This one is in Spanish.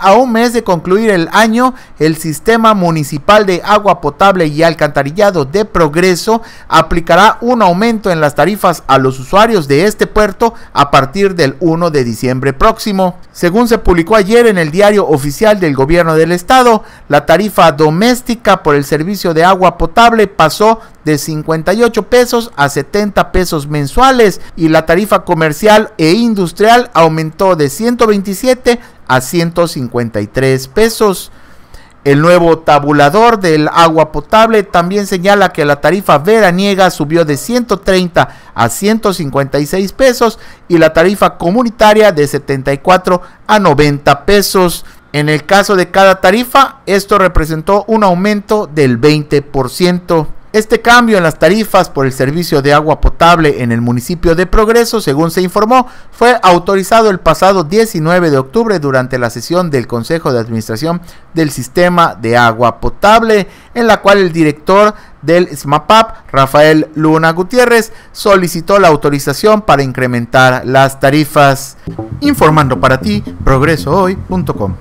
a un mes de concluir el año, el Sistema Municipal de Agua Potable y Alcantarillado de Progreso aplicará un aumento en las tarifas a los usuarios de este puerto a partir del 1 de diciembre próximo. Según se publicó ayer en el diario oficial del gobierno del estado, la tarifa doméstica por el servicio de agua potable pasó de 58 pesos a 70 pesos mensuales y la tarifa comercial e industrial aumentó de 127 a 153 pesos. El nuevo tabulador del agua potable también señala que la tarifa veraniega subió de 130 a 156 pesos y la tarifa comunitaria de 74 a 90 pesos. En el caso de cada tarifa, esto representó un aumento del 20%. Este cambio en las tarifas por el servicio de agua potable en el municipio de Progreso, según se informó, fue autorizado el pasado 19 de octubre durante la sesión del Consejo de Administración del Sistema de Agua Potable, en la cual el director del SMAPAP, Rafael Luna Gutiérrez, solicitó la autorización para incrementar las tarifas. Informando para ti, progresohoy.com.